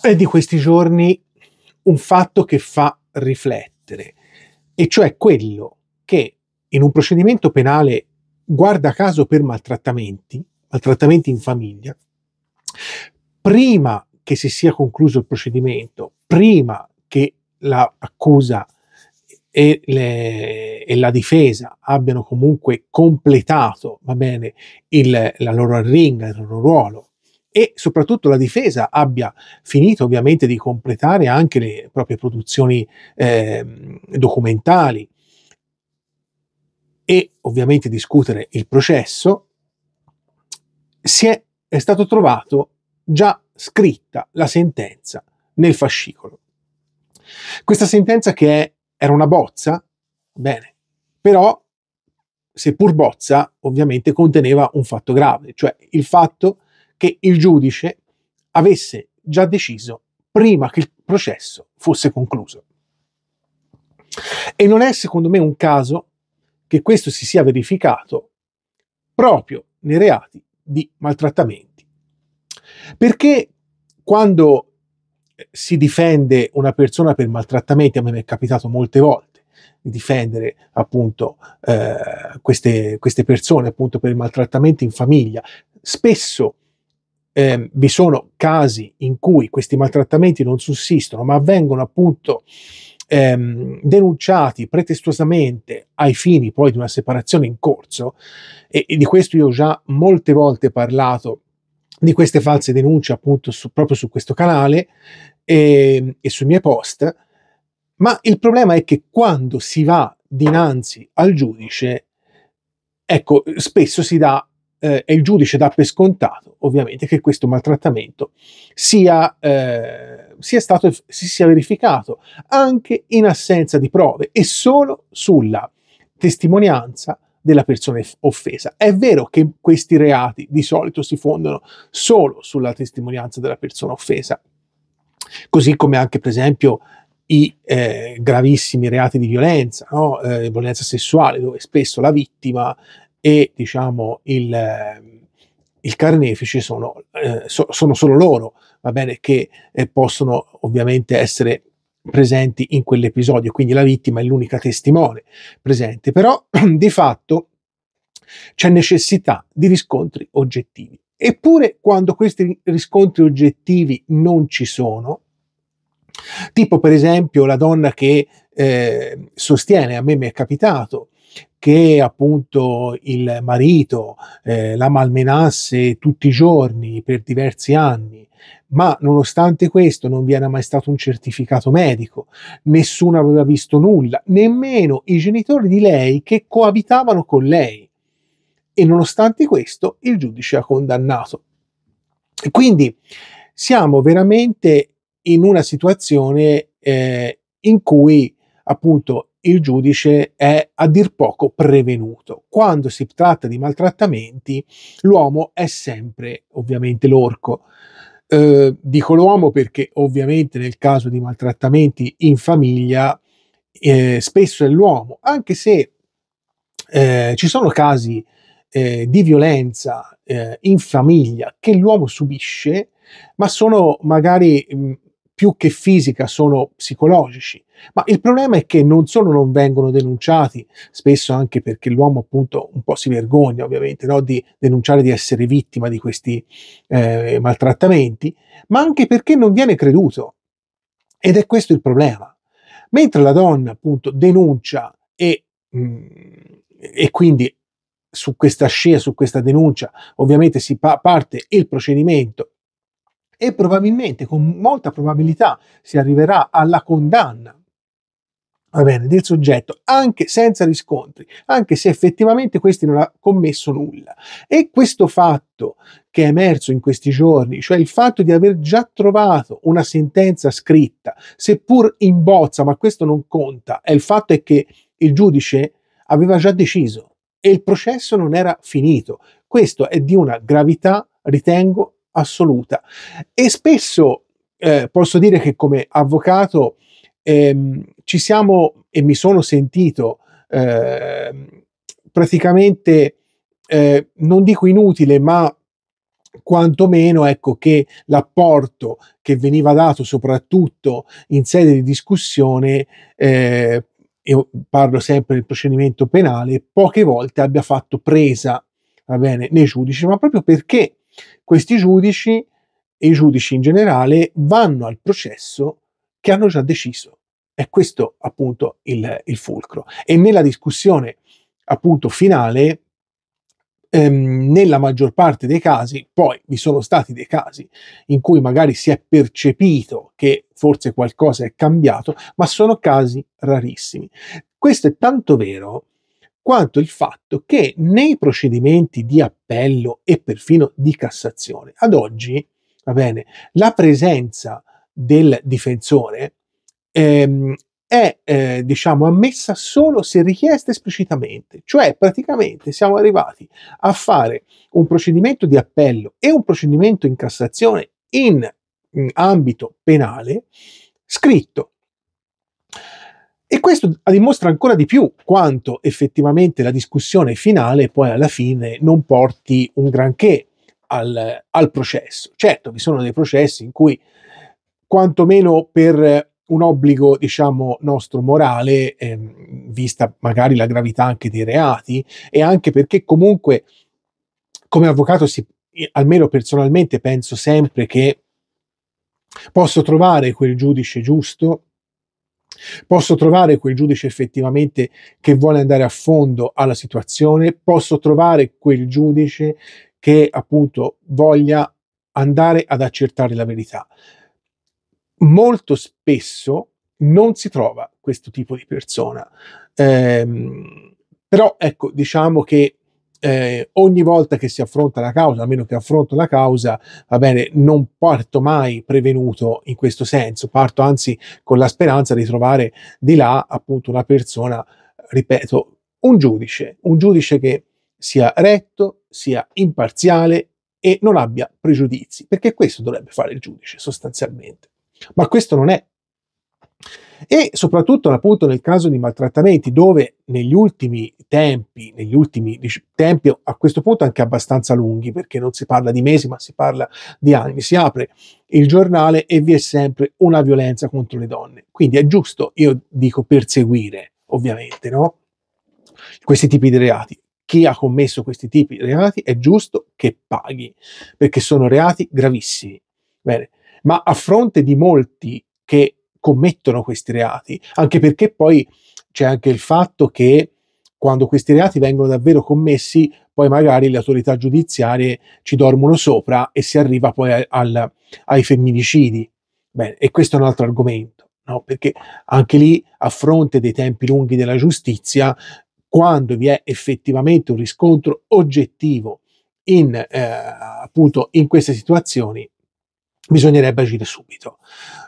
È di questi giorni un fatto che fa riflettere, e cioè quello che in un procedimento penale, guarda caso per maltrattamenti, maltrattamenti in famiglia, prima che si sia concluso il procedimento, prima che l'accusa e, le, e la difesa abbiano comunque completato va bene, il, la loro arringa, il loro ruolo e soprattutto la difesa abbia finito ovviamente di completare anche le proprie produzioni eh, documentali e ovviamente discutere il processo, si è, è stato trovato già scritta la sentenza nel fascicolo. Questa sentenza che è, era una bozza, bene, però seppur bozza ovviamente conteneva un fatto grave, cioè il fatto che che il giudice avesse già deciso prima che il processo fosse concluso. E non è secondo me un caso che questo si sia verificato proprio nei reati di maltrattamenti. Perché quando si difende una persona per maltrattamenti, a me è capitato molte volte di difendere appunto eh, queste, queste persone appunto per maltrattamenti in famiglia, spesso eh, vi sono casi in cui questi maltrattamenti non sussistono, ma vengono appunto ehm, denunciati pretestuosamente ai fini poi di una separazione in corso, e, e di questo io ho già molte volte parlato di queste false denunce appunto su, proprio su questo canale e, ehm, e sui miei post, ma il problema è che quando si va dinanzi al giudice, ecco, spesso si dà eh, e il giudice dà per scontato ovviamente che questo maltrattamento sia, eh, sia stato, si sia verificato anche in assenza di prove e solo sulla testimonianza della persona offesa. È vero che questi reati di solito si fondano solo sulla testimonianza della persona offesa, così come anche per esempio i eh, gravissimi reati di violenza, no? eh, violenza sessuale, dove spesso la vittima e diciamo, il, il carnefice sono, eh, so, sono, solo loro, va bene, che eh, possono ovviamente essere presenti in quell'episodio, quindi la vittima è l'unica testimone presente, però di fatto c'è necessità di riscontri oggettivi. Eppure quando questi riscontri oggettivi non ci sono, tipo per esempio la donna che eh, sostiene, a me mi è capitato, che appunto il marito eh, la malmenasse tutti i giorni per diversi anni, ma nonostante questo non vi era mai stato un certificato medico, nessuno aveva visto nulla, nemmeno i genitori di lei che coabitavano con lei. E nonostante questo il giudice ha condannato. Quindi siamo veramente in una situazione eh, in cui appunto il giudice è a dir poco prevenuto. Quando si tratta di maltrattamenti, l'uomo è sempre ovviamente l'orco. Eh, dico l'uomo perché ovviamente nel caso di maltrattamenti in famiglia eh, spesso è l'uomo, anche se eh, ci sono casi eh, di violenza eh, in famiglia che l'uomo subisce, ma sono magari mh, mm, più che fisica sono psicologici, ma il problema è che non solo non vengono denunciati, spesso anche perché l'uomo appunto un po' si vergogna ovviamente no? di denunciare di essere vittima di questi eh, maltrattamenti, ma anche perché non viene creduto. Ed è questo il problema. Mentre la donna appunto denuncia e, mh, mm, e quindi su questa scia, su questa denuncia, ovviamente si pa- parte il procedimento e probabilmente, con molta probabilità, si arriverà alla condanna va bene, del soggetto anche senza riscontri, anche se effettivamente questi non ha commesso nulla. E questo fatto che è emerso in questi giorni, cioè il fatto di aver già trovato una sentenza scritta, seppur in bozza, ma questo non conta, è il fatto è che il giudice aveva già deciso e il processo non era finito. Questo è di una gravità, ritengo, assoluta. E spesso eh, posso dire che come avvocato ehm, ci siamo e mi sono sentito eh, praticamente, eh, non dico inutile, ma quantomeno ecco che l'apporto che veniva dato soprattutto in sede di discussione eh, io parlo sempre del procedimento penale poche volte abbia fatto presa va bene nei giudici ma proprio perché questi giudici e i giudici in generale vanno al processo che hanno già deciso. È questo appunto il, il fulcro. E nella discussione appunto finale, ehm, nella maggior parte dei casi, poi vi sono stati dei casi in cui magari si è percepito che forse qualcosa è cambiato, ma sono casi rarissimi. Questo è tanto vero quanto il fatto che nei procedimenti di appello e perfino di Cassazione, ad oggi, va bene, la presenza del difensore ehm, è eh, diciamo ammessa solo se richiesta esplicitamente, cioè praticamente siamo arrivati a fare un procedimento di appello e un procedimento in Cassazione in, in ambito penale scritto e questo dimostra ancora di più quanto effettivamente la discussione finale poi alla fine non porti un granché al, al processo. Certo, vi sono dei processi in cui, quantomeno per un obbligo, diciamo, nostro morale, eh, vista magari la gravità anche dei reati, e anche perché comunque come avvocato, si, almeno personalmente, penso sempre che posso trovare quel giudice giusto Posso trovare quel giudice effettivamente che vuole andare a fondo alla situazione, posso trovare quel giudice che appunto voglia andare ad accertare la verità. Molto spesso non si trova questo tipo di persona. Ehm, però ecco, diciamo che eh, ogni volta che si affronta la causa, a meno che affronto la causa, va bene, non parto mai prevenuto in questo senso, parto anzi con la speranza di trovare di là appunto una persona, ripeto, un giudice, un giudice che sia retto, sia imparziale e non abbia pregiudizi, perché questo dovrebbe fare il giudice sostanzialmente. Ma questo non è e soprattutto appunto nel caso di maltrattamenti, dove negli ultimi tempi, negli ultimi tempi a questo punto anche abbastanza lunghi, perché non si parla di mesi, ma si parla di anni, si apre il giornale e vi è sempre una violenza contro le donne. Quindi è giusto, io dico, perseguire, ovviamente, no? questi tipi di reati chi ha commesso questi tipi di reati è giusto che paghi, perché sono reati gravissimi. Bene, ma a fronte di molti che commettono questi reati, anche perché poi c'è anche il fatto che quando questi reati vengono davvero commessi, poi magari le autorità giudiziarie ci dormono sopra e si arriva poi al, ai femminicidi. Bene, e questo è un altro argomento, no? perché anche lì, a fronte dei tempi lunghi della giustizia, quando vi è effettivamente un riscontro oggettivo in, eh, appunto, in queste situazioni, bisognerebbe agire subito.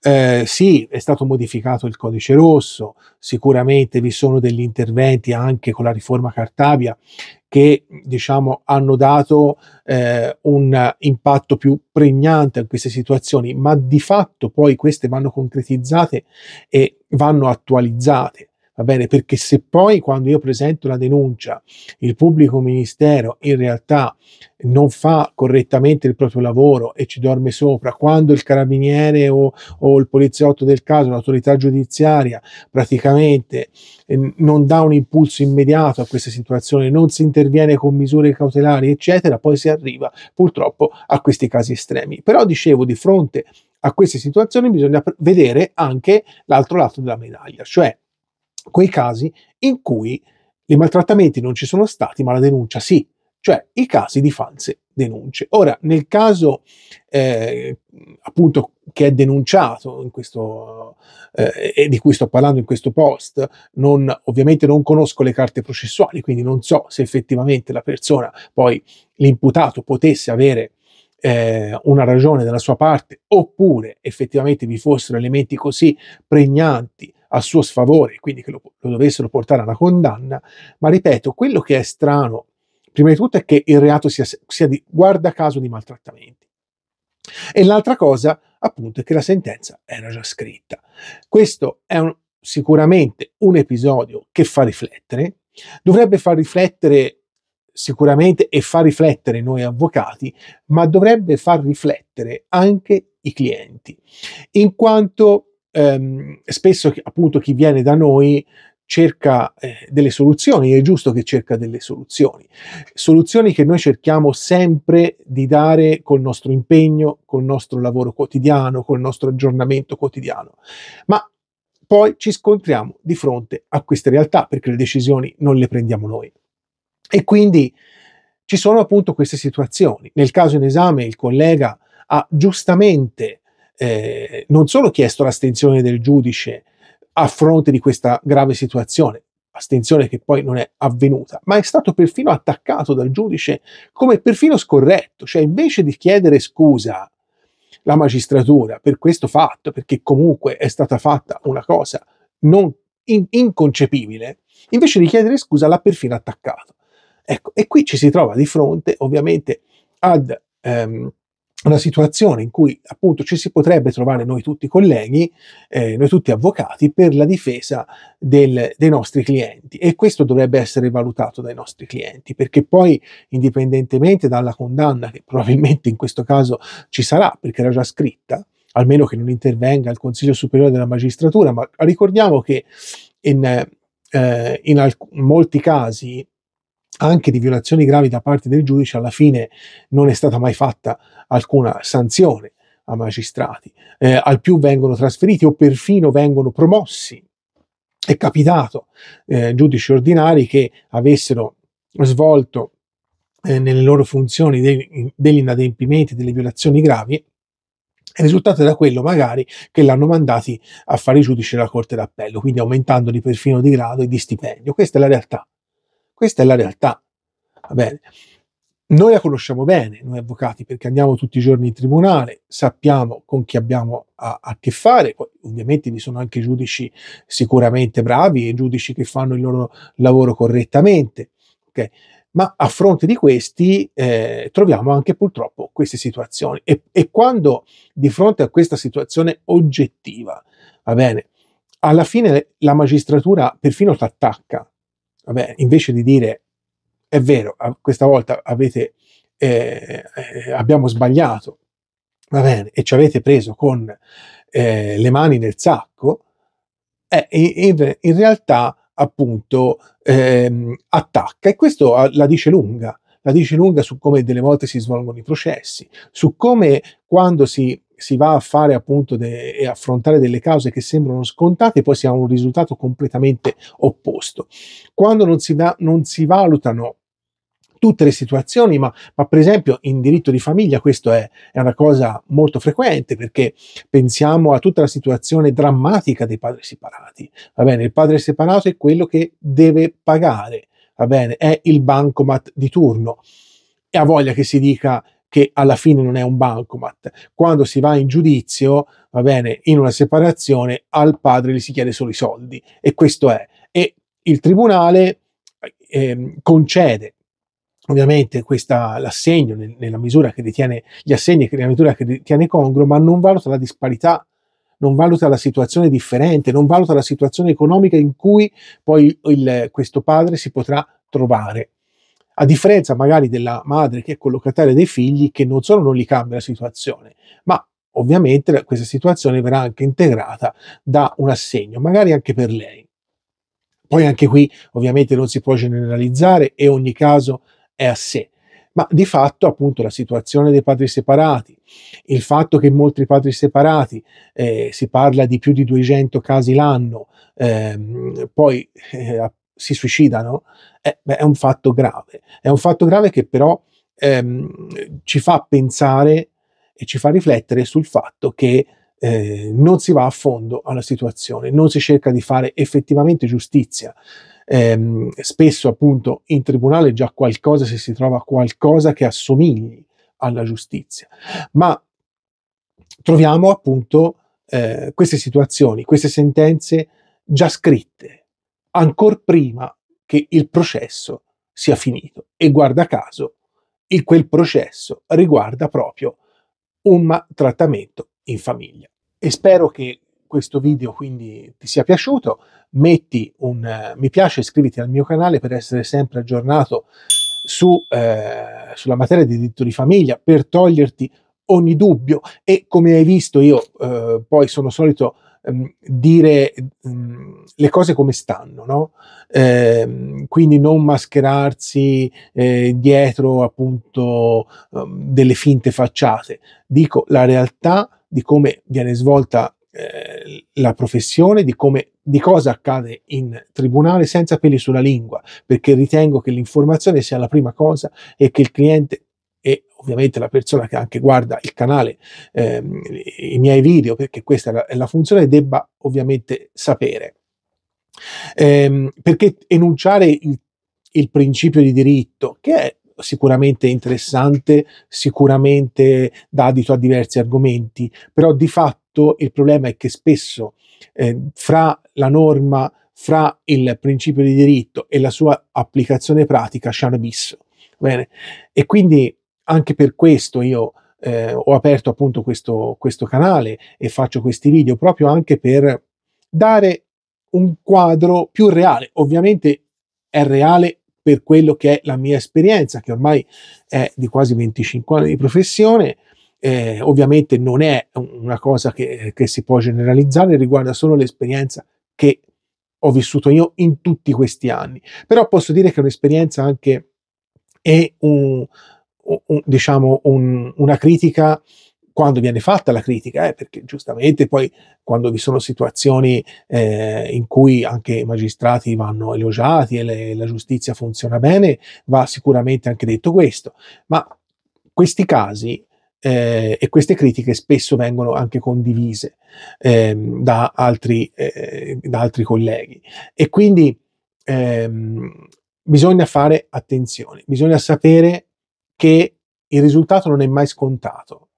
Eh, sì, è stato modificato il codice rosso, sicuramente vi sono degli interventi anche con la riforma Cartabia che diciamo, hanno dato eh, un impatto più pregnante a queste situazioni, ma di fatto poi queste vanno concretizzate e vanno attualizzate va bene? Perché se poi quando io presento la denuncia il pubblico ministero in realtà non fa correttamente il proprio lavoro e ci dorme sopra, quando il carabiniere o, o il poliziotto del caso, l'autorità giudiziaria praticamente eh, non dà un impulso immediato a questa situazione, non si interviene con misure cautelari, eccetera, poi si arriva purtroppo a questi casi estremi. Però dicevo, di fronte a queste situazioni bisogna vedere anche l'altro lato della medaglia, cioè quei casi in cui i maltrattamenti non ci sono stati, ma la denuncia sì, cioè i casi di false denunce. Ora, nel caso eh, appunto che è denunciato questo, eh, e di cui sto parlando in questo post, non, ovviamente non conosco le carte processuali, quindi non so se effettivamente la persona, poi l'imputato, potesse avere eh, una ragione dalla sua parte oppure effettivamente vi fossero elementi così pregnanti a suo sfavore, quindi che lo, lo dovessero portare alla condanna, ma ripeto, quello che è strano, prima di tutto, è che il reato sia, sia di guarda caso di maltrattamenti. E l'altra cosa, appunto, è che la sentenza era già scritta. Questo è un, sicuramente un episodio che fa riflettere, dovrebbe far riflettere sicuramente e fa riflettere noi avvocati, ma dovrebbe far riflettere anche i clienti, in quanto ehm, spesso appunto chi viene da noi cerca eh, delle soluzioni, è giusto che cerca delle soluzioni, soluzioni che noi cerchiamo sempre di dare col nostro impegno, col nostro lavoro quotidiano, col nostro aggiornamento quotidiano, ma poi ci scontriamo di fronte a queste realtà perché le decisioni non le prendiamo noi. E quindi ci sono appunto queste situazioni. Nel caso in esame il collega ha giustamente eh, non solo chiesto l'astenzione del giudice a fronte di questa grave situazione, astensione che poi non è avvenuta, ma è stato perfino attaccato dal giudice come perfino scorretto, cioè invece di chiedere scusa la magistratura per questo fatto, perché comunque è stata fatta una cosa non in- inconcepibile, invece di chiedere scusa l'ha perfino attaccato. Ecco, e qui ci si trova di fronte ovviamente ad ehm, una situazione in cui appunto ci si potrebbe trovare noi tutti colleghi, eh, noi tutti avvocati, per la difesa del, dei nostri clienti e questo dovrebbe essere valutato dai nostri clienti perché poi indipendentemente dalla condanna che probabilmente in questo caso ci sarà perché era già scritta, almeno che non intervenga il Consiglio Superiore della Magistratura, ma ricordiamo che in, eh, in alc- molti casi anche di violazioni gravi da parte del giudice, alla fine non è stata mai fatta alcuna sanzione a magistrati. Eh, al più vengono trasferiti o perfino vengono promossi. È capitato eh, giudici ordinari che avessero svolto eh, nelle loro funzioni dei, degli inadempimenti, delle violazioni gravi, il risultato era quello magari che l'hanno mandati a fare i giudici della Corte d'Appello, quindi aumentandoli perfino di grado e di stipendio. Questa è la realtà. Questa è la realtà. Va bene. Noi la conosciamo bene, noi avvocati, perché andiamo tutti i giorni in tribunale, sappiamo con chi abbiamo a, a che fare, Poi, ovviamente vi sono anche giudici sicuramente bravi e giudici che fanno il loro lavoro correttamente, okay? ma a fronte di questi eh, troviamo anche purtroppo queste situazioni e, e quando di fronte a questa situazione oggettiva, va bene, alla fine la magistratura perfino ti attacca Vabbè, invece di dire è vero, questa volta avete, eh, eh, abbiamo sbagliato, va bene, e ci avete preso con eh, le mani nel sacco, eh, in, in, realtà appunto ehm, attacca e questo ah, la dice lunga la dice lunga su come delle volte si svolgono i processi, su come quando si si va a fare appunto de- e affrontare delle cause che sembrano scontate e poi si ha un risultato completamente opposto. Quando non si, va- non si valutano tutte le situazioni, ma, ma, per esempio in diritto di famiglia questo è, è, una cosa molto frequente perché pensiamo a tutta la situazione drammatica dei padri separati. Va bene, il padre separato è quello che deve pagare, va bene, è il bancomat di turno. E ha voglia che si dica che alla fine non è un bancomat. Quando si va in giudizio, va bene, in una separazione, al padre gli si chiede solo i soldi e questo è. E il tribunale eh, concede ovviamente questa, l'assegno nella misura che detiene gli assegni nella misura che detiene congruo, ma non valuta la disparità, non valuta la situazione differente, non valuta la situazione economica in cui poi il, questo padre si potrà trovare a differenza magari della madre che è collocataria dei figli, che non solo non gli cambia la situazione, ma ovviamente questa situazione verrà anche integrata da un assegno, magari anche per lei. Poi anche qui ovviamente non si può generalizzare e ogni caso è a sé ma di fatto appunto la situazione dei padri separati, il fatto che molti padri separati, eh, si parla di più di 200 casi l'anno, eh, poi eh, si suicidano, eh, beh, è un fatto grave. È un fatto grave che però ehm, ci fa pensare e ci fa riflettere sul fatto che eh, non si va a fondo alla situazione, non si cerca di fare effettivamente giustizia. Eh, spesso appunto in tribunale già qualcosa se si trova qualcosa che assomigli alla giustizia, ma troviamo appunto eh, queste situazioni, queste sentenze già scritte, ancora prima che il processo sia finito. E guarda caso, il, quel processo riguarda proprio un trattamento in famiglia. E spero che questo video quindi ti sia piaciuto. Metti un uh, mi piace, iscriviti al mio canale per essere sempre aggiornato su, eh, sulla materia di diritto di famiglia, per toglierti ogni dubbio. E come hai visto, io eh, poi sono solito ehm, dire ehm, le cose come stanno, no? Eh, quindi non mascherarsi eh, dietro appunto ehm, delle finte facciate. Dico la realtà di come viene svolta eh, la professione, di come di cosa accade in tribunale senza peli sulla lingua, perché ritengo che l'informazione sia la prima cosa e che il cliente ovviamente la persona che anche guarda il canale, ehm, i miei video, perché questa è la, funzione, debba ovviamente sapere. Ehm, perché enunciare il, il principio di diritto, che è sicuramente interessante, sicuramente dà adito a diversi argomenti, però di fatto il problema è che spesso eh, fra la norma, fra il principio di diritto e la sua applicazione pratica c'è un abisso. Bene. E quindi anche per questo io eh, ho aperto appunto questo, questo canale e faccio questi video proprio anche per dare un quadro più reale. Ovviamente è reale per quello che è la mia esperienza, che ormai è di quasi 25 anni di professione. Eh, ovviamente non è una cosa che, che si può generalizzare, riguarda solo l'esperienza che ho vissuto io in tutti questi anni. Però posso dire che è un'esperienza anche e un, un, diciamo, un, una critica quando viene fatta la critica, eh, perché giustamente poi quando vi sono situazioni eh, in cui anche i magistrati vanno elogiati e le, la giustizia funziona bene, va sicuramente anche detto questo, ma questi casi eh, e queste critiche spesso vengono anche condivise ehm, da altri, eh, da, altri, colleghi e quindi ehm, bisogna fare attenzione, bisogna sapere che il risultato non è mai scontato.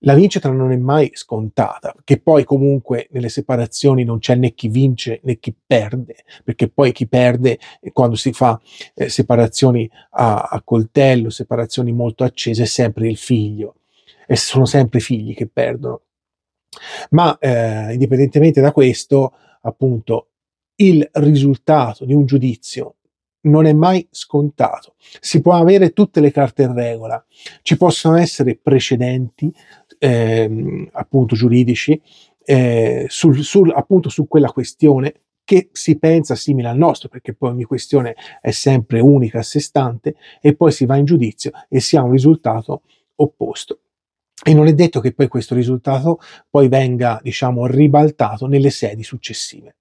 La vincita non è mai scontata, che poi comunque nelle separazioni non c'è né chi vince né chi perde, perché poi chi perde eh, quando si fa eh, separazioni a, a coltello, separazioni molto accese, è sempre il figlio e sono sempre i figli che perdono. Ma eh, indipendentemente da questo, appunto, il risultato di un giudizio non è mai scontato. Si può avere tutte le carte in regola, ci possono essere precedenti, eh, appunto giuridici, eh, sul, sul, appunto su quella questione che si pensa simile al nostro, perché poi ogni questione è sempre unica a sé stante, e poi si va in giudizio e si ha un risultato opposto. E non è detto che poi questo risultato poi venga, diciamo, ribaltato nelle sedi successive.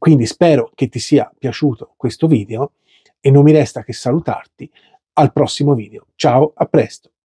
Quindi spero che ti sia piaciuto questo video e non mi resta che salutarti al prossimo video. Ciao, a presto!